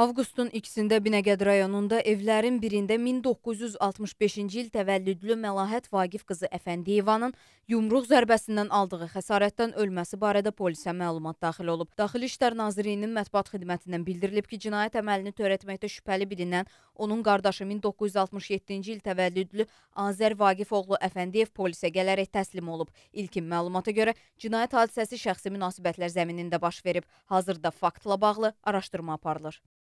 Avqustun 2-də Binəqəd rayonunda evlərin birində 1965-ci il təvəllüdlü Məlahət Vagif qızı Əfəndiyevanın yumruq zərbəsindən aldığı xəsarətdən ölməsi barədə polisə məlumat daxil olub. Daxili İşlər Nazirliyinin mətbuat xidmətindən bildirilib ki, cinayət əməlini törətməkdə şübhəli bilinən onun qardaşı 1967-ci il təvəllüdlü Azər Vagif oğlu Əfəndiyev polisə gələrək təslim olub. İlkin məlumata görə cinayət hadisəsi şəxsi münasibətlər zəminində baş verib. Hazırda faktla bağlı araşdırma aparılır.